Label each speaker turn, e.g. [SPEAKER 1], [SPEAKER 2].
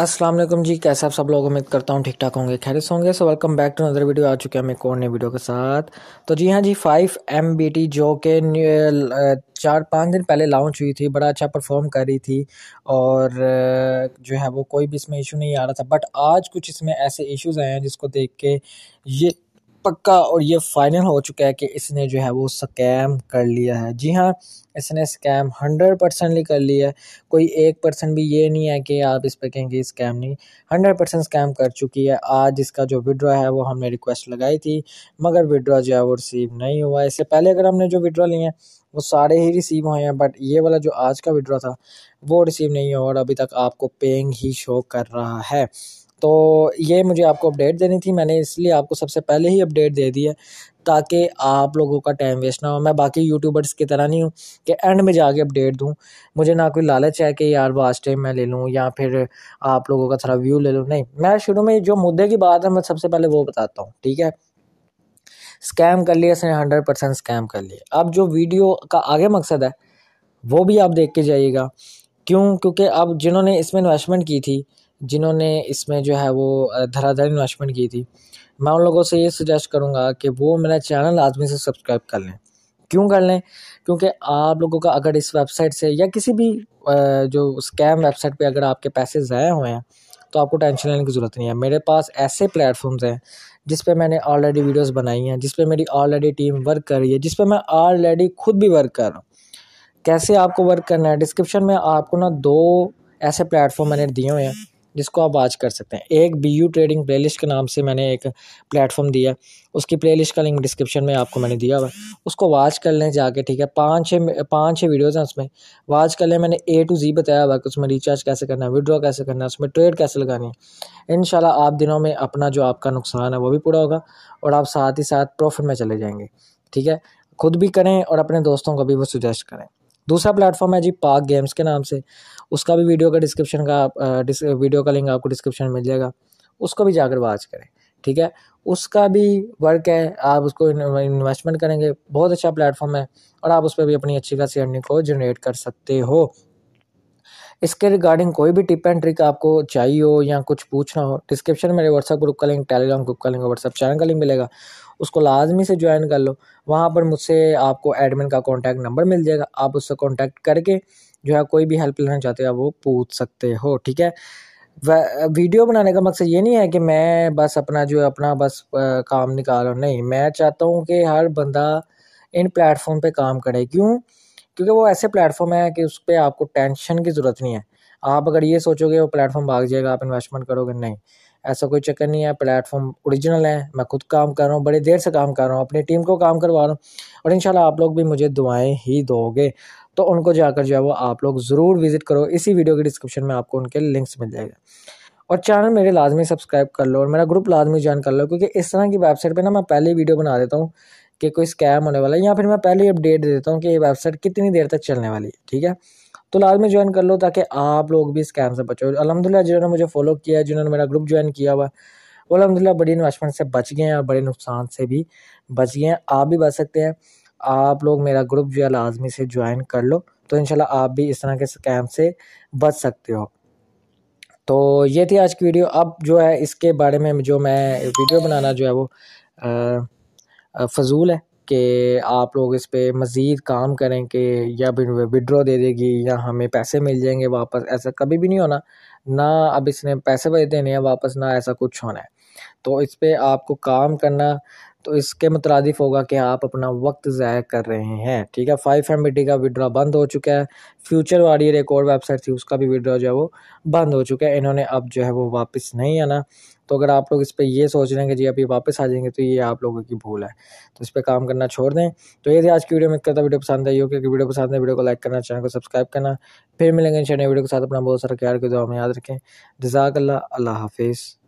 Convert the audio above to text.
[SPEAKER 1] अस्सलाम वालेकुम जी कैसे आप सब लोग उम्मीद करता हूँ ठीक ठाक होंगे खैर होंगे so welcome back to other video आ चुके हैं हमें कौन ने नई वीडियो के साथ तो जी हाँ जी फाइव एम बी टी जो कि चार पाँच दिन पहले लॉन्च हुई थी बड़ा अच्छा परफॉर्म कर रही थी और जो है वो कोई भी इसमें इशू नहीं आ रहा था बट आज कुछ इसमें ऐसे इशूज़ आए हैं जिसको देख के ये पक्का और ये फाइनल हो चुका है कि इसने जो है वो स्कैम कर लिया है जी हाँ इसने स्कैम हंड्रेड परसेंटली कर लिया है कोई एक परसेंट भी ये नहीं है कि आप इस पर कहेंगे स्कैम नहीं हंड्रेड परसेंट स्कैम कर चुकी है आज इसका जो विड्रॉ है वो हमने रिक्वेस्ट लगाई थी मगर विड्रा जो है वो रिसीव नहीं हुआ इससे पहले अगर हमने जो विड्रा लिए हैं वो सारे ही रिसीव हुए हैं बट ये वाला जो आज का विड्रॉ था वो रिसीव नहीं हुआ और अभी तक आपको पेंग ही शो कर रहा है तो ये मुझे आपको अपडेट देनी थी मैंने इसलिए आपको सबसे पहले ही अपडेट दे दी है ताकि आप लोगों का टाइम वेस्ट ना हो मैं बाकी यूट्यूबर्स की तरह नहीं हूँ कि एंड में जाके अपडेट दूँ मुझे ना कोई लालच है कि यार लास्ट टाइम मैं ले लूँ या फिर आप लोगों का थोड़ा व्यू ले लूँ नहीं मैं शुरू में जो मुद्दे की बात है मैं सबसे पहले वो बताता हूँ ठीक है स्कैम कर लिया इसने हंड्रेड परसेंट स्कैम कर लिया अब जो वीडियो का आगे मकसद है वो भी आप देख के जाइएगा क्यों क्योंकि अब जिन्होंने इसमें इन्वेस्टमेंट की थी जिन्होंने इसमें जो है वो धराधर इन्वेस्टमेंट की थी मैं उन लोगों से ये सजेस्ट करूँगा कि वो मेरा चैनल आदमी से सब्सक्राइब कर लें क्यों कर लें क्योंकि आप लोगों का अगर इस वेबसाइट से या किसी भी जो स्कैम वेबसाइट पे अगर आपके पैसे ज़ाया हुए हैं तो आपको टेंशन लेने की ज़रूरत नहीं है मेरे पास ऐसे प्लेटफॉर्म्स हैं जिस पे मैंने ऑलरेडी वीडियोस बनाई हैं जिस पे मेरी ऑलरेडी टीम वर्क कर रही है जिस पे मैं ऑलरेडी खुद भी वर्क कर रहा हूँ कैसे आपको वर्क करना है डिस्क्रिप्शन में आपको ना दो ऐसे प्लेटफॉर्म मैंने दिए हुए हैं जिसको आप वॉच कर सकते हैं एक बी यू ट्रेडिंग लिस्ट के नाम से मैंने एक प्लेटफॉर्म दिया उसकी लिस्ट का लिंक डिस्क्रिप्शन में आपको मैंने दिया हुआ उसको वॉच कर लें जाके ठीक है पाँच छः पाँच छः वीडियोज़ हैं उसमें वॉच कर लें मैंने ए टू जी बताया हुआ कि उसमें रिचार्ज कैसे करना है विड्रॉ कैसे करना है उसमें ट्रेड कैसे लगानी है इन आप दिनों में अपना जो आपका नुकसान है वो भी पूरा होगा और आप साथ ही साथ प्रॉफिट में चले जाएंगे ठीक है खुद भी करें और अपने दोस्तों को भी वो सुजेस्ट करें दूसरा प्लेटफॉर्म है जी पाक गेम्स के नाम से उसका भी वीडियो का डिस्क्रिप्शन का वीडियो का लिंक आपको डिस्क्रिप्शन मिल जाएगा उसको भी जाकर वाच करें ठीक है उसका भी वर्क है आप उसको इन्वेस्टमेंट करेंगे बहुत अच्छा प्लेटफॉर्म है और आप उस पर भी अपनी अच्छी खासी अर्निंग को जनरेट कर सकते हो इसके रिगार्डिंग कोई भी टिप एंड ट्रिक आपको चाहिए हो या कुछ पूछना हो डिस्क्रिप्शन मेरे व्हाट्सअप ग्रुप का लिंक टेलीग्राम ग्रुप का लिंक व्हाट्सअप चैनल का लिंक मिलेगा उसको लाजमी से ज्वाइन कर लो वहाँ पर मुझसे आपको एडमिन का कॉन्टैक्ट नंबर मिल जाएगा आप उससे कॉन्टैक्ट करके जो है कोई भी हेल्प लेना चाहते हो आप वो पूछ सकते हो ठीक है वीडियो बनाने का मकसद ये नहीं है कि मैं बस अपना जो है अपना बस काम निकालो नहीं मैं चाहता हूँ कि हर बंदा इन प्लेटफॉर्म पे काम करे क्यों क्योंकि वो ऐसे प्लेटफॉर्म है कि उस पर आपको टेंशन की ज़रूरत नहीं है आप अगर ये सोचोगे वो प्लेटफॉर्म भाग जाएगा आप इन्वेस्टमेंट करोगे नहीं ऐसा कोई चक्कर नहीं है प्लेटफॉर्म ओरिजिनल है मैं खुद काम कर रहा हूँ बड़ी देर से काम कर रहा हूँ अपनी टीम को काम करवा रहा हूँ और इन आप लोग भी मुझे दुआएं ही दोगे तो उनको जाकर जो है वो आप लोग ज़रूर विज़िट करो इसी वीडियो के डिस्क्रिप्शन में आपको उनके लिंक्स मिल जाएगा और चैनल मेरे लाजमी सब्सक्राइब कर लो और मेरा ग्रुप लाजमी ज्वाइन कर लो क्योंकि इस तरह की वेबसाइट पर ना मैं पहले वीडियो बना देता हूँ कि कोई स्कैम होने वाला है या फिर मैं पहले ही अपडेट दे देता हूँ कि ये वेबसाइट कितनी देर तक चलने वाली है ठीक है तो लाजमी ज्वाइन कर लो ताकि आप लोग भी स्कैम से बचो अलहमदिल्ला जिन्होंने मुझे फॉलो किया है जिन्होंने मेरा ग्रुप ज्वाइन किया हुआ वो अलहमदिल्ला बड़ी इन्वेस्टमेंट से बच गए हैं और बड़े नुकसान से भी बच गए हैं आप भी बच सकते हैं आप लोग मेरा ग्रुप जो है लाजमी से ज्वाइन कर लो तो इनशाला आप भी इस तरह के स्कैम से बच सकते हो तो ये थी आज की वीडियो अब जो है इसके बारे में जो मैं वीडियो बनाना जो है वो आ, फजूल है कि आप लोग इस पर मज़ीद काम करें कि या विड्रॉ दे देगी या हमें पैसे मिल जाएंगे वापस ऐसा कभी भी नहीं होना ना अब इसने पैसे देने हैं वापस ना ऐसा कुछ होना है तो इस पर आपको काम करना तो इसके मुतरद होगा कि आप अपना वक्त ज़ाया कर रहे हैं ठीक है फाइव एम का विड्रा बंद हो चुका है फ्यूचर वाली एक और वेबसाइट थी उसका भी विड्रा जो है वो बंद हो चुका है इन्होंने अब जो है वो वापस नहीं आना तो अगर आप लोग इस पर ये सोच रहे हैं कि जी अभी वापस आ जाएंगे तो ये आप लोगों की भूल है तो इस पर काम करना छोड़ दें तो ये थी आज की वीडियो में करता वीडियो पसंद आई हो क्योंकि वीडियो पसंद है वीडियो को लाइक करना चैनल को सब्सक्राइब करना फिर मिलेंगे इन वीडियो के साथ अपना बहुत सारा प्यार के दो हमें याद रखें जजाक अल्लाह हाफिज़